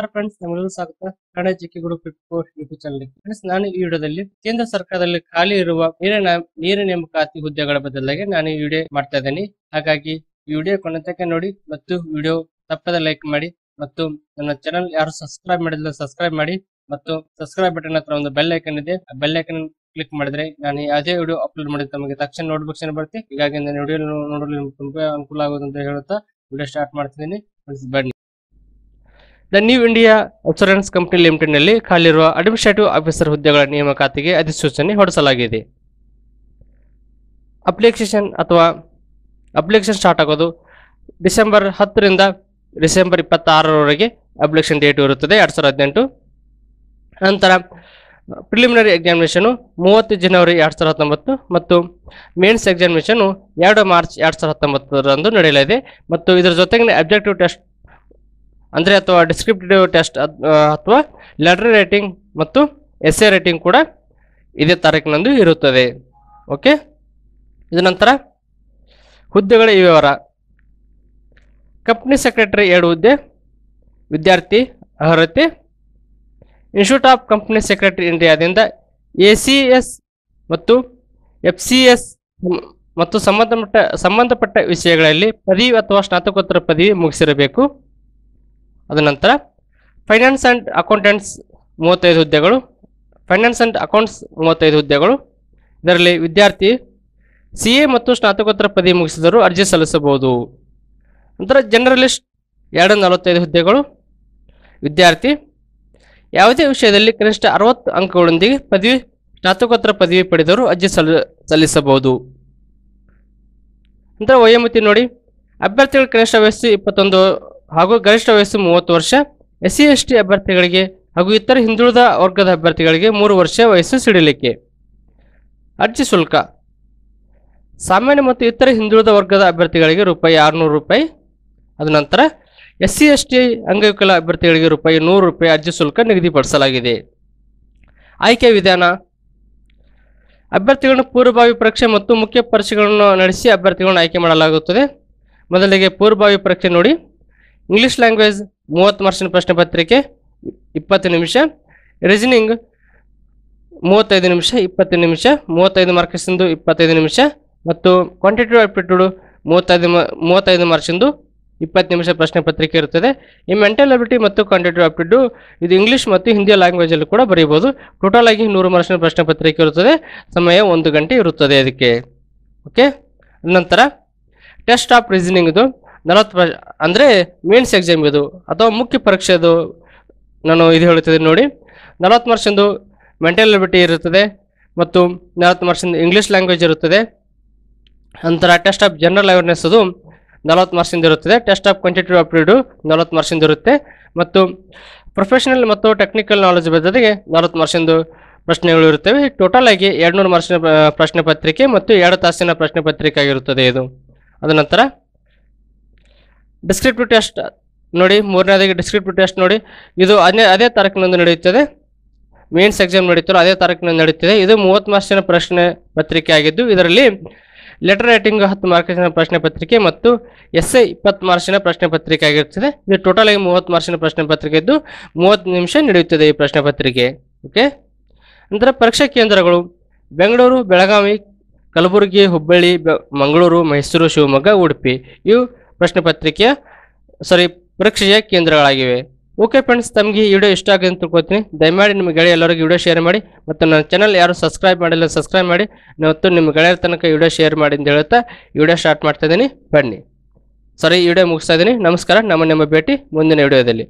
ನಮಸ್ಕಾರ ಫ್ರೆಂಡ್ಸ್ ನಮಗೂ ಸ್ವಾಗತ Kannada GK YouTube channel friends ನಾನು ಈ ವಿಡಿಯೋದಲ್ಲಿ ಕೇಂದ್ರ ಸರ್ಕಾರದಲ್ಲಿ ಖಾಲಿ ಇರುವ ನೀರಿನ ನೀರು ನೇಮಕಾತಿ ಹುದ್ದೆಗಳ ಬದಲಾಗಿ ನಾನು ಈ ವಿಡಿಯೋ ಮಾಡ್ತಾ ಇದ್ದೀನಿ ಹಾಗಾಗಿ ಈ ವಿಡಿಯೋ ಕೊನೆ ನೋಡಿ ಮತ್ತು ವಿಡಿಯೋ ತಪ್ಪದ ಲೈಕ್ ಮಾಡಿ ಮತ್ತು ನನ್ನ ಚಾನಲ್ ಯಾರು ಸಬ್ಸ್ಕ್ರೈಬ್ ಮಾಡಿದ್ರು ಸಬ್ಸ್ಕ್ರೈಬ್ ಮಾಡಿ ಮತ್ತು ಸಬ್ಸ್ಕ್ರೈಬ್ ಬಟನ್ ಹತ್ರ ಒಂದು ಬೆಲ್ ಐಕನ್ ಇದೆ ಆ ಬೆಲ್ ಐಕನ್ ಕ್ಲಿಕ್ ಮಾಡಿದ್ರೆ ನಾನು ಯಾವುದೇ ವಿಡಿಯೋ ಅಪ್ಲೋಡ್ ಮಾಡಿದ ತಮಗೆ ತಕ್ಷಣ ನೋಟಿಫಿಕೇಶನ್ ಬರುತ್ತೆ ಹೀಗಾಗಿ ನಾನು ವಿಡಿಯೋ ನೋಡಲು ತುಂಬಾ ಅನುಕೂಲ ಆಗುವುದು ಅಂತ ಹೇಳುತ್ತಾ ವಿಡಿಯೋ ಸ್ಟಾರ್ಟ್ ಮಾಡ್ತಿದ್ದೀನಿ ಬನ್ನಿ the New India Insurance Company ಲಿಮಿಟೆಡ್ನಲ್ಲಿ ಖಾಲಿರುವ ಅಡ್ಮಿನಿಸ್ಟ್ರೇಟಿವ್ ಆಫೀಸರ್ ಹುದ್ದೆಗಳ ನೇಮಕಾತಿಗೆ ಅಧಿಸೂಚನೆ ಹೊರಡಿಸಲಾಗಿದೆ ಅಪ್ಲಿಕೇಶನ್ ಅಥವಾ ಅಪ್ಲಿಕೇಶನ್ ಸ್ಟಾರ್ಟ್ ಆಗೋದು ಡಿಸೆಂಬರ್ ಹತ್ತರಿಂದ ಡಿಸೆಂಬರ್ ಇಪ್ಪತ್ತಾರರವರೆಗೆ ಅಪ್ಲಿಕೇಶನ್ ಡೇಟ್ ಇರುತ್ತದೆ ಎರಡು ಸಾವಿರದ ಹದಿನೆಂಟು ನಂತರ ಪ್ರಿಲಿಮಿನರಿ ಎಕ್ಸಾಮಿನೇಷನು ಮೂವತ್ತು ಜನವರಿ ಎರಡು ಸಾವಿರದ ಹತ್ತೊಂಬತ್ತು ಮತ್ತು ಮೇನ್ಸ್ ಎಕ್ಸಾಮಿನೇಷನು ಎರಡು ಮಾರ್ಚ್ ಎರಡು ಸಾವಿರದ ಹತ್ತೊಂಬತ್ತರಂದು ನಡೆಯಲಿದೆ ಮತ್ತು ಇದರ ಜೊತೆಗೆ ಅಬ್ಜೆಕ್ಟಿವ್ ಟೆಸ್ಟ್ ಅಂದರೆ ಅಥವಾ ಡಿಸ್ಕ್ರಿಪ್ಟಿವ್ ಟೆಸ್ಟ್ ಅಥವಾ ಲೆಟರ್ ರೇಟಿಂಗ್ ಮತ್ತು ಎಸ್ ಎ ರೇಟಿಂಗ್ ಕೂಡ ಇದೇ ತಾರೀಕಿನಂದು ಇರುತ್ತದೆ ಓಕೆ ಇದರ ನಂತರ ಹುದ್ದೆಗಳ ವಿವರ ಕಂಪ್ನಿ ಸೆಕ್ರೆಟರಿ ಎರಡು ಹುದ್ದೆ ವಿದ್ಯಾರ್ಥಿ ಅರ್ಹತೆ ಇನ್ಸ್ಟಿಟ್ಯೂಟ್ ಆಫ್ ಕಂಪ್ನಿ ಸೆಕ್ರೆಟರಿ ಇಂಡಿಯಾದಿಂದ ಎ ಸಿ ಎಸ್ ಮತ್ತು ಎಫ್ ಸಿ ಎಸ್ ಮತ್ತು ಸಂಬಂಧಪಟ್ಟ ಸಂಬಂಧಪಟ್ಟ ವಿಷಯಗಳಲ್ಲಿ ಪದವಿ ಅಥವಾ ಸ್ನಾತಕೋತ್ತರ ಪದವಿ ಮುಗಿಸಿರಬೇಕು ಅದ ನಂತರ ಫೈನಾನ್ಸ್ ಆ್ಯಂಡ್ ಅಕೌಂಟೆಂಟ್ಸ್ ಮೂವತ್ತೈದು ಹುದ್ದೆಗಳು ಫೈನಾನ್ಸ್ ಆ್ಯಂಡ್ ಅಕೌಂಟ್ಸ್ ಮೂವತ್ತೈದು ಹುದ್ದೆಗಳು ಇದರಲ್ಲಿ ವಿದ್ಯಾರ್ಥಿ ಸಿ ಎ ಮತ್ತು ಸ್ನಾತಕೋತ್ತರ ಪದವಿ ಮುಗಿಸಿದರು ಅರ್ಜಿ ಸಲ್ಲಿಸಬಹುದು ನಂತರ ಜನರಲಿಸ್ಟ್ ಎರಡು ನಲವತ್ತೈದು ಹುದ್ದೆಗಳು ವಿದ್ಯಾರ್ಥಿ ಯಾವುದೇ ವಿಷಯದಲ್ಲಿ ಕನಿಷ್ಠ ಅರವತ್ತು ಅಂಕಗಳೊಂದಿಗೆ ಪದವಿ ಸ್ನಾತಕೋತ್ತರ ಪದವಿ ಪಡೆದರೂ ಅರ್ಜಿ ಸಲ್ ಸಲ್ಲಿಸಬಹುದು ನಂತರ ವಯೋಮಿತಿ ನೋಡಿ ಅಭ್ಯರ್ಥಿಗಳ ಕನಿಷ್ಠ ವಯಸ್ಸು ಇಪ್ಪತ್ತೊಂದು ಹಾಗೂ ಗರಿಷ್ಠ ವಯಸ್ಸು ಮೂವತ್ತು ವರ್ಷ ಎಸ್ ಸಿ ಎಸ್ ಟಿ ಅಭ್ಯರ್ಥಿಗಳಿಗೆ ಹಾಗೂ ಇತರ ಹಿಂದುಳಿದ ವರ್ಗದ ಅಭ್ಯರ್ಥಿಗಳಿಗೆ ಮೂರು ವರ್ಷ ವಯಸ್ಸು ಸಿಡಿಲಿಕ್ಕೆ ಅರ್ಜಿ ಶುಲ್ಕ ಸಾಮಾನ್ಯ ಮತ್ತು ಇತರ ಹಿಂದುಳಿದ ವರ್ಗದ ಅಭ್ಯರ್ಥಿಗಳಿಗೆ ರೂಪಾಯಿ ಆರುನೂರು ರೂಪಾಯಿ ಅದ ನಂತರ ಎಸ್ ಸಿ ಎಸ್ ಟಿ ಅಂಗವಿಕಲ ಅಭ್ಯರ್ಥಿಗಳಿಗೆ ರೂಪಾಯಿ ನೂರು ರೂಪಾಯಿ ಅರ್ಜಿ ಶುಲ್ಕ ನಿಗದಿಪಡಿಸಲಾಗಿದೆ ಆಯ್ಕೆ ವಿಧಾನ ಅಭ್ಯರ್ಥಿಗಳನ್ನು ಪೂರ್ವಭಾವಿ ಪರೀಕ್ಷೆ ಮತ್ತು ಮುಖ್ಯ ಪರೀಕ್ಷೆಗಳನ್ನು ನಡೆಸಿ ಅಭ್ಯರ್ಥಿಗಳನ್ನು ಆಯ್ಕೆ ಮಾಡಲಾಗುತ್ತದೆ ಮೊದಲಿಗೆ ಪೂರ್ವಭಾವಿ ಪರೀಕ್ಷೆ ನೋಡಿ ಇಂಗ್ಲೀಷ್ ಲ್ಯಾಂಗ್ವೇಜ್ ಮೂವತ್ತು ಮಾರ್ಕ್ಸಿನ ಪ್ರಶ್ನೆ ಪತ್ರಿಕೆ ಇಪ್ಪತ್ತು ನಿಮಿಷ ರೀಸನಿಂಗ್ ಮೂವತ್ತೈದು ನಿಮಿಷ ಇಪ್ಪತ್ತು ನಿಮಿಷ ಮೂವತ್ತೈದು ಮಾರ್ಕ್ಸಿಂದು ಇಪ್ಪತ್ತೈದು ನಿಮಿಷ ಮತ್ತು ಕ್ವಾಂಟಿಟೇಟಿವ್ ಆಪ್ಟಿಟ್ಯೂಡು ಮೂವತ್ತೈದು ಮೂವತ್ತೈದು ಮಾರ್ಕ್ಸಿಂದು ಇಪ್ಪತ್ತು ನಿಮಿಷ ಪ್ರಶ್ನೆ ಪತ್ರಿಕೆ ಇರುತ್ತದೆ ಈ ಮೆಂಟಲ್ ಅಬಿಲಿಟಿ ಮತ್ತು ಕ್ವಾಂಟಿಟಿವ್ ಆಪ್ಟಿಟ್ಯೂಡ್ ಇದು ಇಂಗ್ಲೀಷ್ ಮತ್ತು ಹಿಂದಿ ಲ್ಯಾಂಗ್ವೇಜಲ್ಲಿ ಕೂಡ ಬರೀಬೋದು ಟೋಟಲ್ ಆಗಿ ನೂರು ಮಾರ್ಕ್ಸಿನ ಪ್ರಶ್ನೆ ಪತ್ರಿಕೆ ಇರುತ್ತದೆ ಸಮಯ ಒಂದು ಗಂಟೆ ಇರುತ್ತದೆ ಅದಕ್ಕೆ ಓಕೆ ನಂತರ ಟೆಸ್ಟ್ ಆಫ್ ರೀಸನಿಂಗ್ದು ನಲವತ್ತು ಅಂದರೆ ಮೇನ್ಸ್ ಎಕ್ಸಾಮ್ ಇದು ಅಥವಾ ಮುಖ್ಯ ಪರೀಕ್ಷೆದು ನಾನು ಇದು ಹೇಳುತ್ತಿದ್ದೀನಿ ನೋಡಿ ನಲವತ್ತು ಮಾರ್ಕ್ಸಿಂದು ಮೆಂಟಲ್ ಎಬಿಲಿಟಿ ಇರುತ್ತದೆ ಮತ್ತು ನಲವತ್ತು ಮಾರ್ಕ್ಸಿಂದ ಇಂಗ್ಲೀಷ್ ಲ್ಯಾಂಗ್ವೇಜ್ ಇರುತ್ತದೆ ನಂತರ ಟೆಸ್ಟ್ ಆಫ್ ಜನರಲ್ ಅವೇರ್ನೆಸ್ ಅದು ನಲವತ್ತು ಮಾರ್ಕ್ಸಿಂದ ಇರುತ್ತದೆ ಟೆಸ್ಟ್ ಆಫ್ ಕ್ವಾಂಟಿಟಿವ್ ಅಪ್ಲೀಡು ನಲವತ್ತು ಮಾರ್ಕ್ಸಿಂದ ಇರುತ್ತೆ ಮತ್ತು ಪ್ರೊಫೆಷನಲ್ ಮತ್ತು ಟೆಕ್ನಿಕಲ್ ನಾಲೆಜ್ ಜೊತೆಗೆ ನಲವತ್ತು ಮಾರ್ಕ್ಸಿಂದು ಪ್ರಶ್ನೆಗಳು ಇರುತ್ತವೆ ಟೋಟಲ್ ಆಗಿ ನೂರು ಮಾರ್ಕ್ಸಿನ ಪ್ರಶ್ನೆ ಪತ್ರಿಕೆ ಮತ್ತು ಎರಡು ತಾಸಿನ ಪ್ರಶ್ನೆ ಪತ್ರಿಕೆ ಆಗಿರುತ್ತದೆ ಇದು ಅದ ನಂತರ ಡಿಸ್ಕ್ರಿಪ್ಟಿವ್ ಟೆಸ್ಟ್ ನೋಡಿ ಮೂರನೇದಾಗಿ ಡಿಸ್ಕ್ರಿಪ್ಟಿವ್ ಟೆಸ್ಟ್ ನೋಡಿ ಇದು ಅದೇ ಅದೇ ತಾರೀಕಿನಂದು ನಡೆಯುತ್ತದೆ ಮೇನ್ಸ್ ಎಕ್ಸಾಮ್ ನಡೀತಾರೋ ಅದೇ ತಾರೀಕಿನಲ್ಲಿ ನಡೆಯುತ್ತದೆ ಇದು ಮೂವತ್ತು ಮಾರ್ಕ್ಸಿನ ಪ್ರಶ್ನೆ ಪತ್ರಿಕೆ ಆಗಿದ್ದು ಇದರಲ್ಲಿ ಲೆಟರ್ ರೈಟಿಂಗ್ ಹತ್ತು ಮಾರ್ಕ್ಸಿನ ಪ್ರಶ್ನೆ ಪತ್ರಿಕೆ ಮತ್ತು ಎಸ್ ಐ ಇಪ್ಪತ್ತು ಮಾರ್ಕ್ಸಿನ ಪ್ರಶ್ನೆ ಪತ್ರಿಕೆ ಆಗಿರ್ತದೆ ಇದು ಟೋಟಲ್ ಆಗಿ ಮೂವತ್ತು ಮಾರ್ಕ್ಸಿನ ಪ್ರಶ್ನೆ ಪತ್ರಿಕೆ ಇದ್ದು ಮೂವತ್ತು ನಿಮಿಷ ನಡೆಯುತ್ತದೆ ಈ ಪ್ರಶ್ನೆ ಪತ್ರಿಕೆ ಓಕೆ ನಂತರ ಪರೀಕ್ಷಾ ಕೇಂದ್ರಗಳು ಬೆಂಗಳೂರು ಬೆಳಗಾವಿ ಕಲಬುರಗಿ ಹುಬ್ಬಳ್ಳಿ ಮಂಗಳೂರು ಮೈಸೂರು ಶಿವಮೊಗ್ಗ ಉಡುಪಿ ಇವು ಪ್ರಶ್ನೆ ಪತ್ರಿಕೆಯ ಸಾರಿ ಪರೀಕ್ಷೆಯ ಕೇಂದ್ರಗಳಾಗಿವೆ ಓಕೆ ಫ್ರೆಂಡ್ಸ್ ತಮಗೆ ಈ ವಿಡಿಯೋ ಇಷ್ಟ ಆಗಿದೆ ಅಂತ ತಿಳ್ಕೊತೀನಿ ದಯಮಾಡಿ ನಿಮ್ಮ ಗೆಳೆಯ ಎಲ್ಲರಿಗೂ ವಿಡಿಯೋ ಶೇರ್ ಮಾಡಿ ಮತ್ತು ನನ್ನ ಚಾನಲ್ ಯಾರು ಸಬ್ಸ್ಕ್ರೈಬ್ ಮಾಡಿಲ್ಲ ಸಬ್ಸ್ಕ್ರೈಬ್ ಮಾಡಿ ಮತ್ತು ನಿಮ್ಮ ಗೆಳೆಯರ ತನಕ ವಿಡಿಯೋ ಶೇರ್ ಮಾಡಿ ಅಂತ ಹೇಳುತ್ತಾ ವಿಡಿಯೋ ಸ್ಟಾರ್ಟ್ ಮಾಡ್ತಾ ಇದ್ದೀನಿ ಬನ್ನಿ ಸರಿ ಈ ವಿಡಿಯೋ ಮುಗಿಸ್ತಾ ಇದ್ದೀನಿ ನಮಸ್ಕಾರ ನಮ್ಮ ನಿಮ್ಮ ಭೇಟಿ ಮುಂದಿನ ವಿಡಿಯೋದಲ್ಲಿ